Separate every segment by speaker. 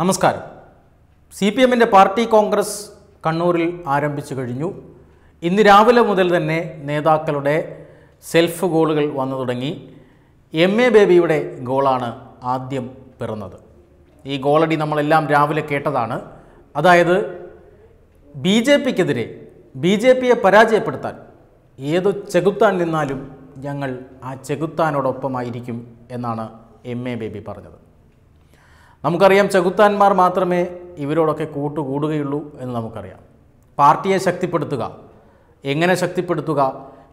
Speaker 1: നമസ്കാരം C P എമ്മിൻ്റെ party congress കണ്ണൂരിൽ ആരംഭിച്ചു കഴിഞ്ഞു ഇന്ന് രാവിലെ മുതൽ തന്നെ നേതാക്കളുടെ സെൽഫ് ഗോളുകൾ വന്നു തുടങ്ങി എം എ ബേബിയുടെ ഗോളാണ് ആദ്യം പിറന്നത് ഈ ഗോളടി നമ്മളെല്ലാം രാവിലെ കേട്ടതാണ് അതായത് ബി ജെ പിക്കെതിരെ ബി ജെ പിയെ പരാജയപ്പെടുത്താൻ ഏതു ചെകുത്താൻ നിന്നാലും ഞങ്ങൾ ആ ചെകുത്താനോടൊപ്പമായിരിക്കും എന്നാണ് എം എ ബേബി പറഞ്ഞത് നമുക്കറിയാം ചെകുത്താന്മാർ മാത്രമേ ഇവരോടൊക്കെ കൂട്ടുകൂടുകയുള്ളൂ എന്ന് നമുക്കറിയാം പാർട്ടിയെ ശക്തിപ്പെടുത്തുക എങ്ങനെ ശക്തിപ്പെടുത്തുക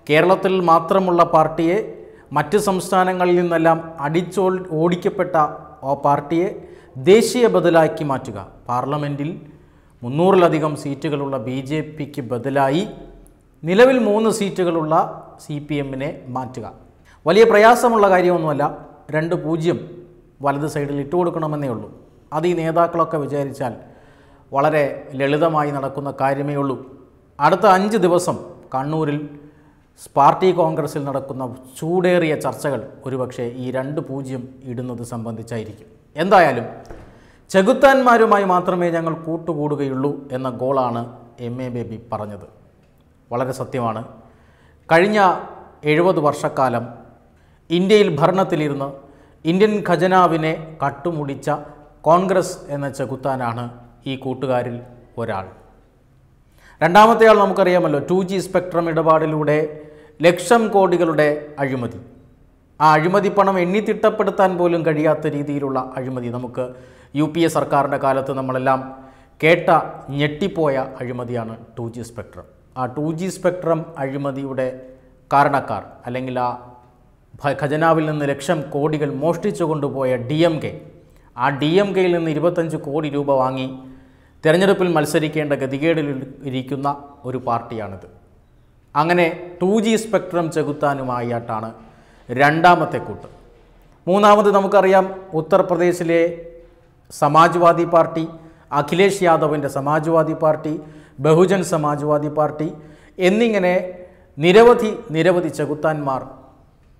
Speaker 1: കേരളത്തിൽ മാത്രമുള്ള പാർട്ടിയെ മറ്റ് സംസ്ഥാനങ്ങളിൽ നിന്നെല്ലാം അടിച്ചോൾ ഓടിക്കപ്പെട്ട ആ പാർട്ടിയെ ദേശീയ ബദലാക്കി മാറ്റുക പാർലമെൻറ്റിൽ മുന്നൂറിലധികം സീറ്റുകളുള്ള ബി ജെ പിക്ക് ബദലായി നിലവിൽ മൂന്ന് സീറ്റുകളുള്ള സി പി എമ്മിനെ മാറ്റുക വലിയ പ്രയാസമുള്ള കാര്യമൊന്നുമല്ല രണ്ട് പൂജ്യം വലത് സൈഡിൽ ഇട്ട് കൊടുക്കണമെന്നേ ഉള്ളൂ അത് ഈ നേതാക്കളൊക്കെ വിചാരിച്ചാൽ വളരെ ലളിതമായി നടക്കുന്ന കാര്യമേ ഉള്ളൂ അടുത്ത അഞ്ച് ദിവസം കണ്ണൂരിൽ പാർട്ടി കോൺഗ്രസിൽ നടക്കുന്ന ചൂടേറിയ ചർച്ചകൾ ഒരുപക്ഷെ ഈ രണ്ട് പൂജ്യം ഇടുന്നത് സംബന്ധിച്ചായിരിക്കും എന്തായാലും ചെകുത്താന്മാരുമായി മാത്രമേ ഞങ്ങൾ കൂട്ടുകൂടുകയുള്ളൂ എന്ന ഗോളാണ് എം എ ബേബി പറഞ്ഞത് വളരെ സത്യമാണ് കഴിഞ്ഞ എഴുപത് വർഷക്കാലം ഇന്ത്യയിൽ ഭരണത്തിലിരുന്ന് ഇന്ത്യൻ ഖജനാവിനെ കട്ടുമുടിച്ച കോൺഗ്രസ് എന്ന ചെകുത്താനാണ് ഈ കൂട്ടുകാരിൽ ഒരാൾ രണ്ടാമത്തെ ആൾ നമുക്കറിയാമല്ലോ ടു ജി സ്പെക്ട്രം ഇടപാടിലൂടെ ലക്ഷം കോടികളുടെ അഴിമതി ആ അഴിമതി പണം എണ്ണി തിട്ടപ്പെടുത്താൻ പോലും കഴിയാത്ത രീതിയിലുള്ള അഴിമതി നമുക്ക് യു പി എ സർക്കാരിൻ്റെ കാലത്ത് നമ്മളെല്ലാം കേട്ട ഞെട്ടിപ്പോയ അഴിമതിയാണ് ടു ജി സ്പെക്ട്രം ആ ടു ജി സ്പെക്ട്രം അഴിമതിയുടെ കാരണക്കാർ അല്ലെങ്കിൽ ആ ഖജനാവിൽ നിന്ന് ലക്ഷം കോടികൾ മോഷ്ടിച്ചു കൊണ്ടുപോയ ഡി എം കെ ആ ഡി എം കെയിൽ നിന്ന് ഇരുപത്തഞ്ച് കോടി രൂപ വാങ്ങി തിരഞ്ഞെടുപ്പിൽ മത്സരിക്കേണ്ട ഗതികേടിൽ ഇരിക്കുന്ന ഒരു പാർട്ടിയാണിത് അങ്ങനെ ടു ജി സ്പെക്ട്രം ചെകുത്താനുമായിട്ടാണ് രണ്ടാമത്തെ കൂട്ട് മൂന്നാമത് നമുക്കറിയാം ഉത്തർപ്രദേശിലെ സമാജ്വാദി പാർട്ടി അഖിലേഷ് യാദവിൻ്റെ സമാജ്വാദി പാർട്ടി ബഹുജൻ സമാജ്വാദി പാർട്ടി എന്നിങ്ങനെ നിരവധി നിരവധി ചെകുത്താന്മാർ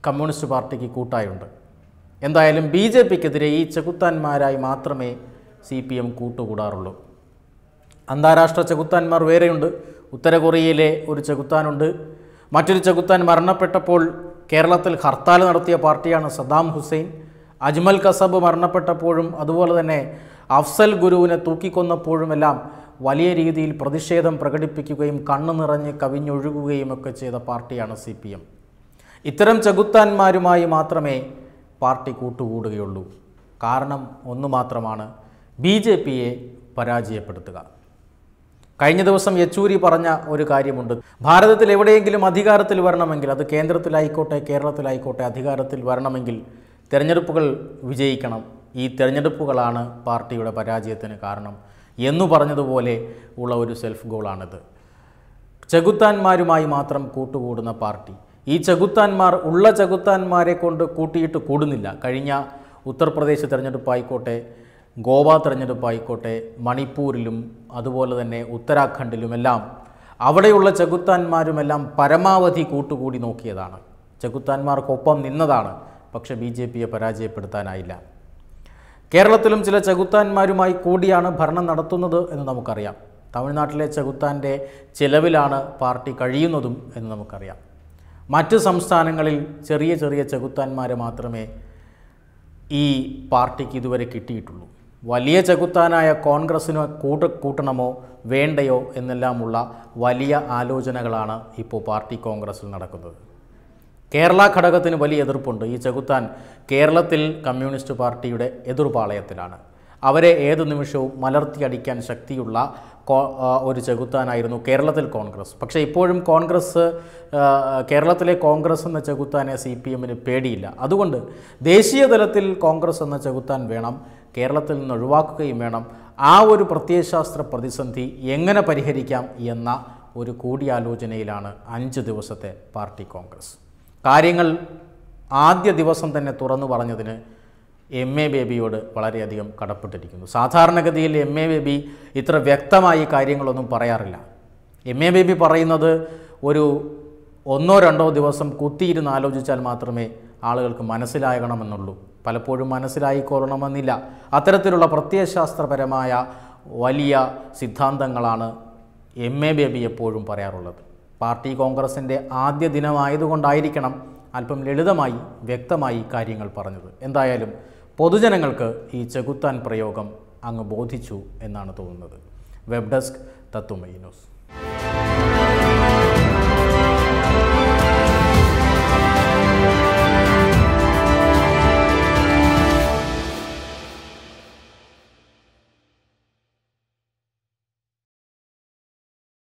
Speaker 1: കമ്മ്യൂണിസ്റ്റ് പാർട്ടിക്ക് കൂട്ടായുണ്ട് എന്തായാലും ബി ജെ പിക്കെതിരെ ഈ ചെകുത്താന്മാരായി മാത്രമേ സി പി എം കൂട്ടുകൂടാറുള്ളൂ അന്താരാഷ്ട്ര ചെകുത്താന്മാർ വേറെയുണ്ട് ഉത്തര കൊറിയയിലെ ഒരു ചെകുത്താനുണ്ട് മറ്റൊരു ചെകുത്താൻ മരണപ്പെട്ടപ്പോൾ കേരളത്തിൽ ഹർത്താൽ നടത്തിയ പാർട്ടിയാണ് സദ്ദാം ഹുസൈൻ അജ്മൽ കസബ് മരണപ്പെട്ടപ്പോഴും അതുപോലെ തന്നെ അഫ്സൽ ഗുരുവിനെ തൂക്കിക്കൊന്നപ്പോഴുമെല്ലാം വലിയ രീതിയിൽ പ്രതിഷേധം പ്രകടിപ്പിക്കുകയും കണ്ണു നിറഞ്ഞ് കവിഞ്ഞൊഴുകുകയും ഒക്കെ ചെയ്ത പാർട്ടിയാണ് സി ഇത്തരം ചകുത്താന്മാരുമായി മാത്രമേ പാർട്ടി കൂട്ടുകൂടുകയുള്ളൂ കാരണം ഒന്നു മാത്രമാണ് ബി ജെ പിയെ പരാജയപ്പെടുത്തുക കഴിഞ്ഞ ദിവസം യെച്ചൂരി പറഞ്ഞ ഒരു കാര്യമുണ്ട് ഭാരതത്തിൽ എവിടെയെങ്കിലും അധികാരത്തിൽ വരണമെങ്കിൽ അത് കേന്ദ്രത്തിലായിക്കോട്ടെ കേരളത്തിലായിക്കോട്ടെ അധികാരത്തിൽ വരണമെങ്കിൽ തിരഞ്ഞെടുപ്പുകൾ വിജയിക്കണം ഈ തിരഞ്ഞെടുപ്പുകളാണ് പാർട്ടിയുടെ പരാജയത്തിന് കാരണം എന്നു പറഞ്ഞതുപോലെ ഉള്ള ഒരു സെൽഫ് ഗോളാണിത് ചെകുത്താന്മാരുമായി മാത്രം കൂട്ടുകൂടുന്ന പാർട്ടി ഈ ചകുത്താന്മാർ ഉള്ള ചകുത്താന്മാരെ കൊണ്ട് കൂട്ടിയിട്ട് കൂടുന്നില്ല കഴിഞ്ഞ ഉത്തർപ്രദേശ് തിരഞ്ഞെടുപ്പായിക്കോട്ടെ ഗോവ തിരഞ്ഞെടുപ്പായിക്കോട്ടെ മണിപ്പൂരിലും അതുപോലെ തന്നെ ഉത്തരാഖണ്ഡിലുമെല്ലാം അവിടെയുള്ള ചകുത്താന്മാരുമെല്ലാം പരമാവധി കൂട്ടുകൂടി നോക്കിയതാണ് ചകുത്താന്മാർക്കൊപ്പം നിന്നതാണ് പക്ഷേ ബി ജെ പിയെ പരാജയപ്പെടുത്താനായില്ല കേരളത്തിലും ചില ചകുത്താന്മാരുമായി കൂടിയാണ് ഭരണം നടത്തുന്നത് എന്ന് നമുക്കറിയാം തമിഴ്നാട്ടിലെ ചകുത്താൻ്റെ ചെലവിലാണ് പാർട്ടി കഴിയുന്നതും എന്ന് നമുക്കറിയാം മറ്റ് സംസ്ഥാനങ്ങളിൽ ചെറിയ ചെറിയ ചെകുത്താന്മാരെ മാത്രമേ ഈ പാർട്ടിക്ക് ഇതുവരെ കിട്ടിയിട്ടുള്ളൂ വലിയ ചെകുത്താനായ കോൺഗ്രസ്സിന് കൂട്ട കൂട്ടണമോ വേണ്ടയോ എന്നെല്ലാമുള്ള വലിയ ആലോചനകളാണ് ഇപ്പോൾ പാർട്ടി കോൺഗ്രസ്സിൽ നടക്കുന്നത് കേരള ഘടകത്തിന് വലിയ എതിർപ്പുണ്ട് ഈ ചെകുത്താൻ കേരളത്തിൽ കമ്മ്യൂണിസ്റ്റ് പാർട്ടിയുടെ എതിർപാളയത്തിലാണ് അവരെ ഏത് നിമിഷവും മലർത്തിയടിക്കാൻ ശക്തിയുള്ള ഒരു ചെകുത്താനായിരുന്നു കേരളത്തിൽ കോൺഗ്രസ് പക്ഷേ ഇപ്പോഴും കോൺഗ്രസ് കേരളത്തിലെ കോൺഗ്രസ് എന്ന ചെകുത്താനെ സി പി എമ്മിന് പേടിയില്ല അതുകൊണ്ട് ദേശീയ തലത്തിൽ കോൺഗ്രസ് എന്ന ചെകുത്താൻ വേണം കേരളത്തിൽ നിന്ന് ഒഴിവാക്കുകയും വേണം ആ ഒരു പ്രത്യയശാസ്ത്ര പ്രതിസന്ധി എങ്ങനെ പരിഹരിക്കാം എന്ന ഒരു കൂടിയാലോചനയിലാണ് അഞ്ച് ദിവസത്തെ പാർട്ടി കോൺഗ്രസ് കാര്യങ്ങൾ ആദ്യ ദിവസം തന്നെ തുറന്നു പറഞ്ഞതിന് എം എ ബേബിയോട് വളരെയധികം കടപ്പെട്ടിരിക്കുന്നു സാധാരണഗതിയിൽ എം എ ബേബി ഇത്ര വ്യക്തമായി കാര്യങ്ങളൊന്നും പറയാറില്ല എം എ ബേബി പറയുന്നത് ഒരു ഒന്നോ രണ്ടോ ദിവസം കുത്തിയിരുന്ന് ആലോചിച്ചാൽ മാത്രമേ ആളുകൾക്ക് മനസ്സിലാകണമെന്നുള്ളൂ പലപ്പോഴും മനസ്സിലായിക്കൊള്ളണമെന്നില്ല അത്തരത്തിലുള്ള പ്രത്യയശാസ്ത്രപരമായ വലിയ സിദ്ധാന്തങ്ങളാണ് എം എ ബേബി എപ്പോഴും പറയാറുള്ളത് പാർട്ടി കോൺഗ്രസിൻ്റെ ആദ്യ ദിനമായതുകൊണ്ടായിരിക്കണം അല്പം ലളിതമായി വ്യക്തമായി കാര്യങ്ങൾ പറഞ്ഞത് എന്തായാലും പൊതുജനങ്ങൾക്ക് ഈ ചെകുത്താൻ പ്രയോഗം അങ്ങ് ബോധിച്ചു എന്നാണ് തോന്നുന്നത് വെബ് ഡെസ്ക് തത്വമൈ ന്യൂസ്